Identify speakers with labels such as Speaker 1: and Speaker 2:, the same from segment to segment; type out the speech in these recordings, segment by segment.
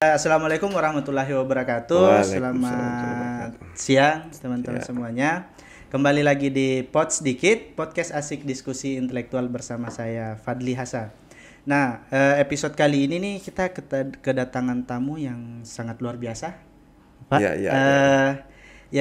Speaker 1: Eh, Assalamualaikum warahmatullahi wabarakatuh. Selamat siang teman-teman iya. semuanya. Kembali lagi di Pod Sedikit, podcast asik diskusi intelektual bersama saya Fadli Hasan. Nah, eh, episode kali ini nih kita kedatangan tamu yang sangat luar biasa. Pak. Ya, ya, ya.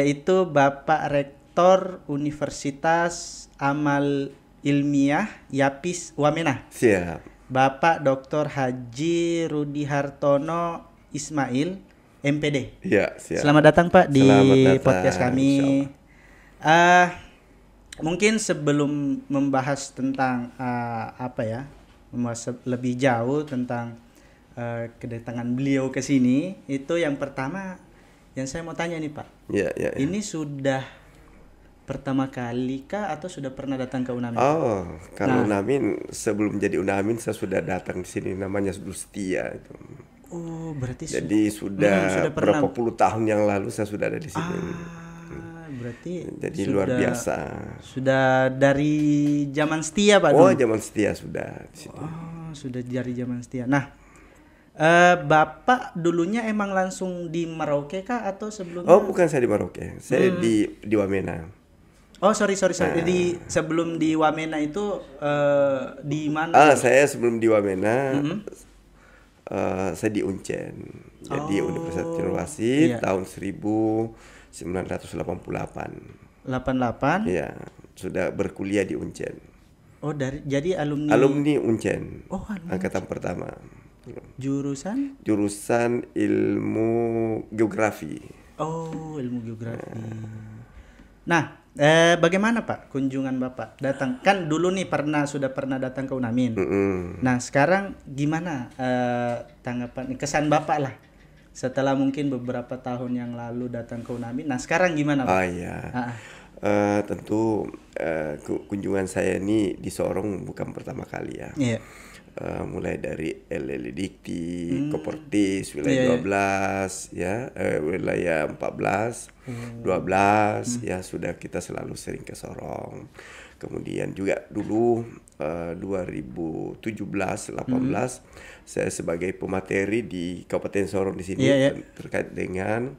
Speaker 1: yaitu Bapak Rektor Universitas Amal Ilmiah Yapis Wamena. Siap. Bapak Dr. Haji Rudi Hartono Ismail MPD. Iya, siap. Selamat datang Pak di datang, podcast kami. Uh, mungkin sebelum membahas tentang uh, apa ya, membahas lebih jauh tentang uh, kedatangan beliau ke sini, itu yang pertama yang saya mau tanya nih Pak. Iya, iya. Ya. Ini sudah pertama kali kah atau sudah pernah datang ke Unamin? Oh, kalau nah.
Speaker 2: Unamin sebelum jadi Unamin saya sudah datang di sini namanya Dustia itu. Oh, berarti jadi su sudah, hmm, sudah pernah... berapa puluh tahun yang lalu saya sudah ada di sini. Ah,
Speaker 1: berarti jadi sudah, luar biasa. Sudah dari zaman setia Pak. Oh,
Speaker 2: zaman setia sudah di sini.
Speaker 1: Oh, sudah dari zaman setia. Nah, uh, Bapak dulunya emang langsung di Merauke kah atau sebelumnya? Oh, bukan saya di Merauke. Saya hmm. di
Speaker 2: di Wamena.
Speaker 1: Oh sorry sorry sorry. Nah. Jadi sebelum di Wamena itu uh, di mana? Ah
Speaker 2: saya sebelum di Wamena mm -hmm uh, saya di Uncen. Jadi oh, Universitas Cendrawasih iya. tahun 1988. 88? Ya, sudah berkuliah di Uncen.
Speaker 1: Oh, dari jadi alumni Alumni
Speaker 2: Uncen. Oh, alumni. angkatan pertama.
Speaker 1: Jurusan?
Speaker 2: Jurusan Ilmu Geografi.
Speaker 1: Oh, Ilmu Geografi. Nah, Nah, eh, bagaimana Pak kunjungan Bapak datang? Kan dulu nih pernah sudah pernah datang ke Unamin. Mm -hmm. Nah, sekarang gimana eh, tanggapan kesan Bapak lah setelah mungkin beberapa tahun yang lalu datang ke Unamin. Nah, sekarang gimana Pak? Oh iya.
Speaker 2: Ah. Uh, tentu uh, kunjungan saya ini di Sorong bukan pertama kali ya. Yeah uh, mulai dari LL Dikti, hmm. Kopertis, iya, wilayah yeah, 12 yeah. ya, uh, wilayah 14, hmm. 12 hmm. ya sudah kita selalu sering ke Sorong. Kemudian juga dulu uh, 2017 18 hmm. saya sebagai pemateri di Kabupaten Sorong di sini yeah, iya, iya. yeah. terkait dengan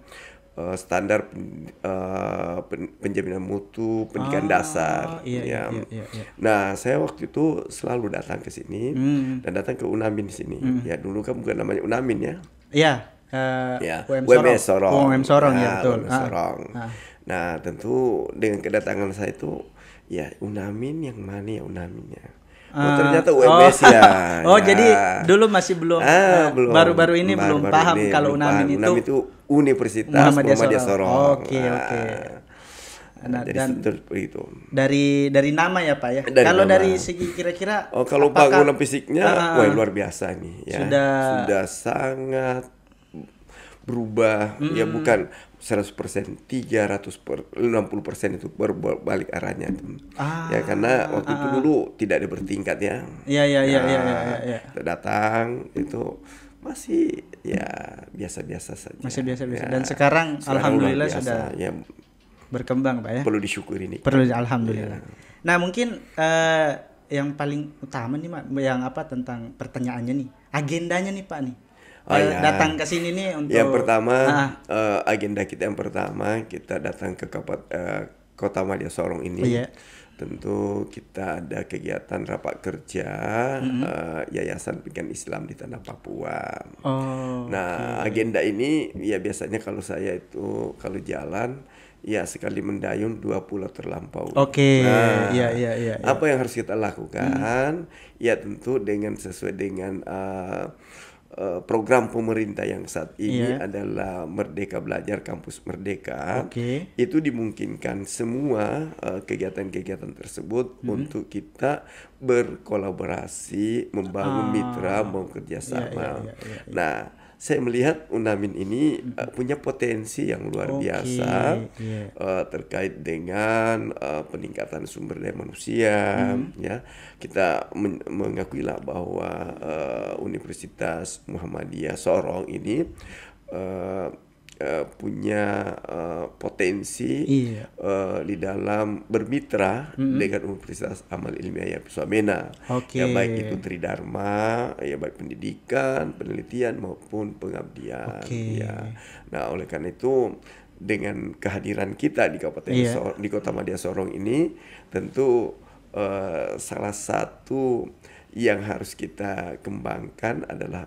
Speaker 2: Eh, standar pen, uh, pen, penjaminan mutu pendidikan ah, dasar iya, iya, ya. Iya, iya, iya. Nah, saya waktu itu selalu datang ke sini mm. dan datang ke Unamin di sini. Mm. Ya dulu kan bukan namanya Unamin ya.
Speaker 1: Iya. Uh, ya. UM Sorong. Sorong. UM Sorong nah, ya ah, betul. UM Sorong. Ah,
Speaker 2: Nah, tentu dengan kedatangan saya itu ya Unamin yang mana ya Unaminnya Oh, ah. ternyata UMS oh. ya. oh, nah. jadi ya. dulu masih belum ah, nah, baru baru-baru ini baru, belum paham ini, kalau belum Unamin itu Unamin itu Universitas Muhammadiyah, Muhammadiyah Sorong. Oke, oh, oke. Okay, okay. Nah, dari dan itu.
Speaker 1: Dari dari nama ya Pak ya. Dari kalau nama. dari segi kira-kira Oh, kalau apakah, bangunan fisiknya uh, wah luar biasa nih ya. Sudah
Speaker 2: sudah sangat berubah hmm. ya bukan 100% 300 per 60% itu berbalik arahnya ah, ya karena waktu ah, itu dulu tidak ada bertingkat iya,
Speaker 1: iya, iya, ya ya ya ya ya, ya,
Speaker 2: ya. datang itu masih ya biasa-biasa saja masih biasa-biasa ya. dan sekarang, sekarang alhamdulillah biasa, sudah ya.
Speaker 1: berkembang pak ya perlu disyukuri ini perlu alhamdulillah ya. nah mungkin uh, yang paling utama nih pak yang apa tentang pertanyaannya nih agendanya nih pak nih Oh, ya. datang ke sini nih untuk yang pertama ah.
Speaker 2: uh, agenda kita yang pertama kita datang ke kapat, uh, eh, kota Madia Sorong ini yeah. tentu kita ada kegiatan rapat kerja mm-hmm. uh, Yayasan Pendidikan Islam di tanah Papua. Oh, nah okay. agenda ini ya biasanya kalau saya itu kalau jalan ya sekali mendayung dua pulau terlampau. Oke. Okay. Nah, ya, ya, ya, yeah. Apa yang harus kita lakukan? Hmm. Ya tentu dengan sesuai dengan uh, Eh, program pemerintah yang saat ini yeah. adalah Merdeka Belajar Kampus Merdeka. Okay. Itu dimungkinkan semua eh, kegiatan-kegiatan uh, tersebut mm -hmm. untuk kita berkolaborasi, membangun ah. mitra, mau kerjasama. Yeah, yeah, yeah, yeah, yeah. Nah saya melihat Unamin ini uh, punya potensi yang luar okay. biasa yeah. Iya. uh, terkait dengan uh, peningkatan sumber daya manusia mm. ya kita men mengakui lah bahwa uh, Universitas Muhammadiyah Sorong ini uh, Eh, punya uh, potensi iya. uh, di dalam bermitra mm -hmm. dengan Universitas Amal Ilmiah yang Swamena. Okay. Ya baik itu tridharma, ya baik pendidikan, penelitian maupun pengabdian. Okay. Ya. Nah, oleh karena itu dengan kehadiran kita di Kabupaten iya. So di Kota Madia Sorong ini tentu uh, salah satu yang harus kita kembangkan adalah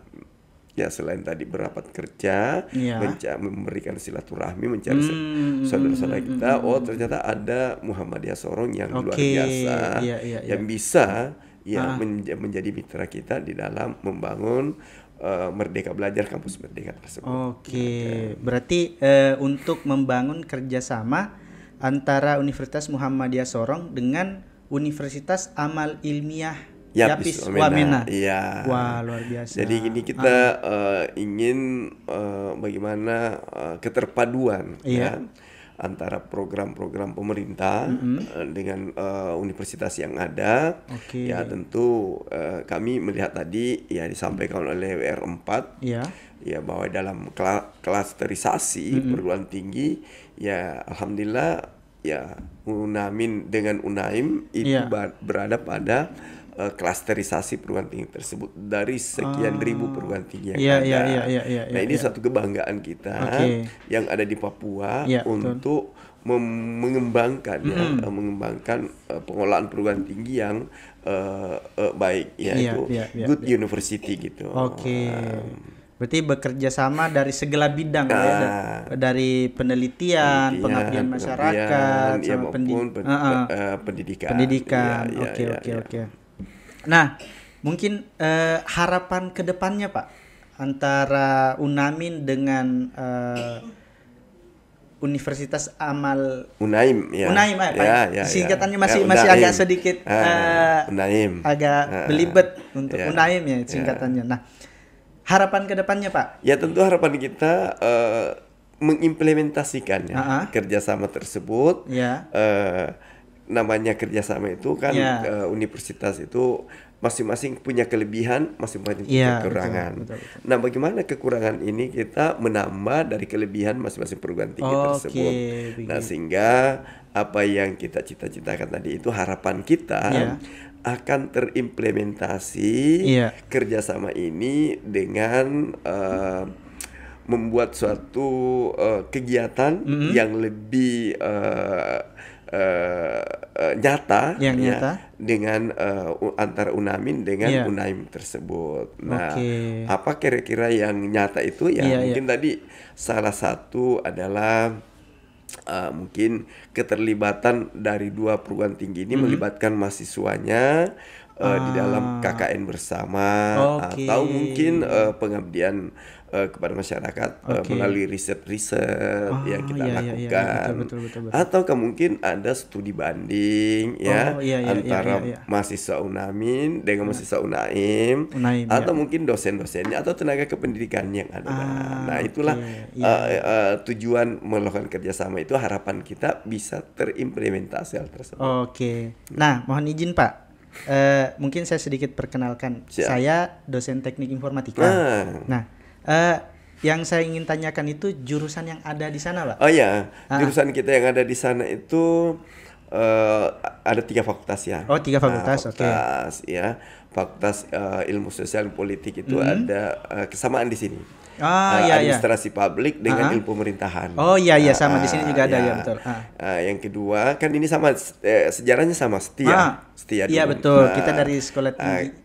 Speaker 2: Ya selain tadi berapat kerja, ya. menca- memberikan silaturahmi, mencari hmm, saudara-saudara hmm, kita. Hmm, oh ternyata ada Muhammadiyah Sorong yang okay. luar biasa, ya, ya, yang bisa ya ah. menjadi mitra kita di dalam membangun uh, Merdeka Belajar Kampus Merdeka tersebut.
Speaker 1: Oke, okay. ya. Kan? berarti uh, untuk membangun kerjasama antara Universitas Muhammadiyah Sorong dengan Universitas Amal Ilmiah Yapis, Wamena. Iya. Wah, luar biasa. Jadi ini kita
Speaker 2: ah. uh, ingin uh, bagaimana uh, keterpaduan iya. ya antara program-program pemerintah mm -hmm. dengan uh, universitas yang ada. Okay. Ya, tentu uh, kami melihat tadi ya disampaikan oleh WR4. Iya. Ya bahwa dalam kla klasterisasi mm -hmm. perguruan tinggi ya alhamdulillah ya Unamin dengan Unaim itu yeah. berada pada uh, klasterisasi perguruan tinggi tersebut dari sekian uh, ribu perguruan tinggi yang yeah, ada. Yeah, yeah, yeah, yeah, nah yeah, ini yeah. satu kebanggaan kita okay. yang ada di Papua yeah, iya, untuk mem- mengembangkan mm. hmm ya, eh, mengembangkan uh, eh, pengolahan perguruan tinggi yang uh, uh, baik yaitu iya, yeah, yeah, yeah, good yeah. university gitu. Oke.
Speaker 1: Okay. Nah. Um, Berarti bekerja sama dari segala bidang ya, nah, ya, dari penelitian, penelitian pengabdian masyarakat, penelitian, ya, sama ya, pendi- uh, uh, pendidikan. Pendidikan. Iya, oke oke oke. Nah, mungkin uh, harapan kedepannya Pak antara Unamin dengan uh, Universitas Amal Unaim ya. Unaim eh, ya, Pak. Ya, ya, Singkatannya masih ya, masih agak sedikit uh, uh, Unaim. Agak uh, belibet untuk ya. Unaim ya, ya. singkatannya. Ya. Nah, harapan kedepannya Pak?
Speaker 2: Ya tentu harapan kita uh, mengimplementasikan ya uh -huh. kerjasama tersebut. Ya. Uh, namanya kerjasama itu kan yeah. Iya. uh, universitas itu masing-masing punya kelebihan, masing-masing punya yeah, iya, kekurangan. Betul, betul, betul. Nah, bagaimana kekurangan ini kita menambah dari kelebihan masing-masing perguruan tinggi okay, tersebut. Begini. Nah, sehingga apa yang kita cita-citakan tadi itu harapan kita yeah. akan terimplementasi yeah. kerjasama ini dengan uh, membuat suatu uh, kegiatan mm -hmm. yang lebih uh, uh, nyata yang ya, nyata dengan uh, antara Unamin dengan yeah. Unaim tersebut. Nah, okay. apa kira-kira yang nyata itu ya yeah, iya. mungkin yeah. tadi salah satu adalah uh, mungkin keterlibatan dari dua perguruan tinggi ini mm -hmm. melibatkan mahasiswanya uh, di dalam ah. KKN bersama okay. atau mungkin uh, pengabdian uh, kepada masyarakat okay. uh, melalui riset-riset oh, yang kita iya, lakukan iya, iya. Betul, betul, betul, betul. atau mungkin ada studi banding oh, ya iya, iya, iya antara iya, iya, mahasiswa Unamin dengan iya. mahasiswa Unaim, Unaim atau iya. mungkin dosen-dosennya atau tenaga kependidikan yang ada ah, nah itulah okay. iya. uh, uh, tujuan melakukan kerjasama itu harapan kita bisa terimplementasi hal tersebut
Speaker 1: oke okay. nah mohon izin pak uh, mungkin saya sedikit perkenalkan. Siap. Saya dosen teknik informatika. Ah. Nah, uh, yang saya ingin tanyakan itu jurusan yang ada di sana, Pak. Oh iya, ah. jurusan kita yang ada di sana itu uh,
Speaker 2: ada tiga fakultas ya. Oh tiga nah, fakultas, nah, oke. Fakultas okay. ya, fakultas uh, ilmu sosial dan politik itu mm -hmm. ada uh, kesamaan di sini oh, uh, iya, administrasi iya. publik dengan uh-huh. ilmu pemerintahan. Oh iya iya sama uh, di ah, sini juga ada ya, ya betul. Uh. Uh, yang kedua kan ini sama eh, sejarahnya sama setia. Uh, setia. Iya betul. Uh, Kita dari sekolah tinggi uh,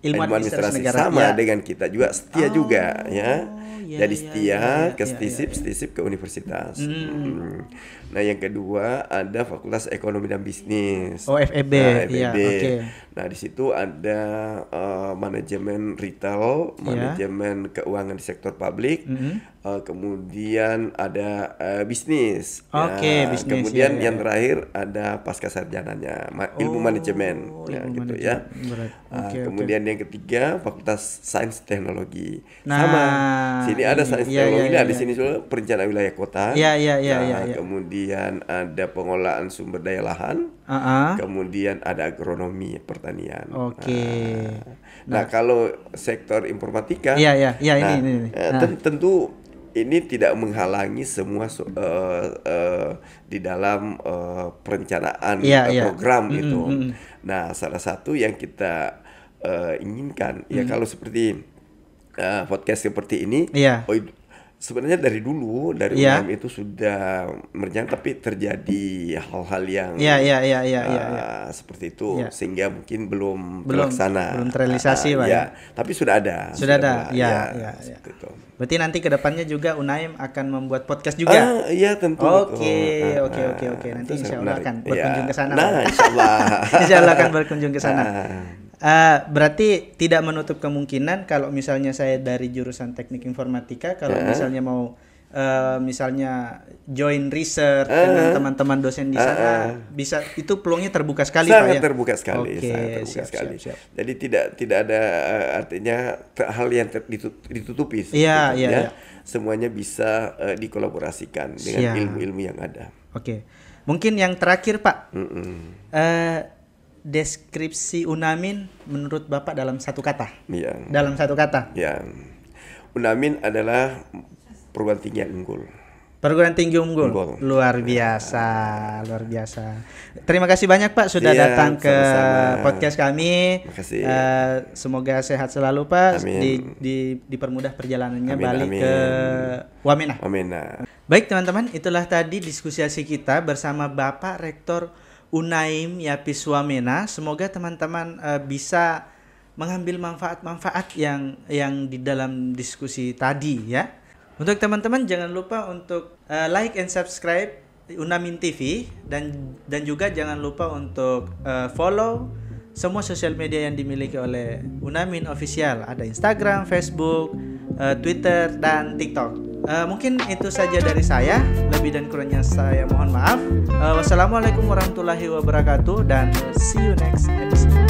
Speaker 1: ilmu administrasi, administrasi negara sama ya.
Speaker 2: dengan kita juga setia oh, juga iya, ya. ya Jadi ya, setia ya, ya, ke iya, stisip, ya, ya. stisip ke universitas. Hmm. Hmm. Nah yang kedua ada Fakultas Ekonomi dan Bisnis. Oh FEB. Nah, FEB. Ya, e okay. Nah, di situ ada uh, manajemen retail, yeah. manajemen keuangan di sektor publik, mm -hmm. uh, kemudian ada uh, bisnis. Oke, okay, nah, bisnis. Iya, kemudian yeah, yang yeah. terakhir ada pasca sarjananya, ma ilmu oh, manajemen nah, ilmu gitu ya. Ah, okay, uh, kemudian okay. yang ketiga Fakultas Sains Teknologi.
Speaker 1: Nah, sama. Sini ada iya, sains yeah, teknologi, yeah, iya, ada yeah. sini juga
Speaker 2: perencanaan wilayah kota. Iya, nah, iya, iya, Kemudian ada pengolahan sumber daya lahan uh -huh. kemudian ada agronomi pertanian.
Speaker 1: Oke. Okay. Nah, nah
Speaker 2: kalau sektor informatika, ya ya ya nah, ini, ini, eh, Nah. tentu ini tidak menghalangi semua uh, uh, di dalam uh, perencanaan ya, uh, program ya. itu. Mm -hmm. Nah, salah satu yang kita uh, inginkan mm -hmm. ya kalau seperti uh, podcast seperti ini, yeah. Oh, sebenarnya dari dulu
Speaker 1: dari yeah. UMM
Speaker 2: itu sudah merencan, tapi terjadi hal-hal yang yeah, yeah, yeah, yeah, uh, yeah, yeah. seperti itu yeah. sehingga mungkin belum, belum terlaksana belum terrealisasi uh, ah, pak iya. ya tapi sudah ada sudah, sudah ada ya, ya,
Speaker 1: ya, ya. Itu. berarti nanti kedepannya juga Unaim akan membuat podcast juga ah, ya tentu ah, oke oke oke oke ah, nanti iya. nah, Insya Allah akan berkunjung ke sana nah Insya Allah Insya Allah akan berkunjung ke sana Uh, berarti tidak menutup kemungkinan kalau misalnya saya dari jurusan teknik informatika kalau uh eh. -huh. misalnya mau uh, misalnya join research uh dengan teman-teman dosen di sana uh bisa itu peluangnya terbuka sekali sangat Pak, ya? terbuka sekali okay, sangat terbuka siap, sekali siap, siap.
Speaker 2: jadi tidak tidak ada uh, artinya hal yang ditutupi yeah, yeah, yeah. semuanya bisa uh, dikolaborasikan dengan ilmu-ilmu yang ada
Speaker 1: oke okay. mungkin yang terakhir Pak mm -mm. Uh, deskripsi Unamin menurut Bapak dalam satu kata? Iya. Dalam satu kata?
Speaker 2: Iya. Unamin adalah perguruan tinggi yang unggul.
Speaker 1: Perguruan tinggi unggul. unggul. Luar iya. biasa, luar biasa. Terima kasih banyak Pak sudah ya, datang sama -sama. ke podcast kami. Makasih. Uh, eh, semoga sehat selalu Pak. Amin. Di, di dipermudah perjalanannya amin, balik amin. ke Wamena. Wamena. Baik teman-teman, itulah tadi diskusi kita bersama Bapak Rektor Unaim Yapiswamena. Semoga teman-teman uh, bisa mengambil manfaat-manfaat yang yang di dalam diskusi tadi ya. Untuk teman-teman jangan lupa untuk uh, like and subscribe Unamin TV dan dan juga jangan lupa untuk uh, follow semua sosial media yang dimiliki oleh Unamin official ada Instagram, Facebook, uh, Twitter dan TikTok. Uh, mungkin itu saja dari saya. Lebih dan kurangnya saya mohon maaf. Uh, wassalamualaikum warahmatullahi wabarakatuh dan see you next episode.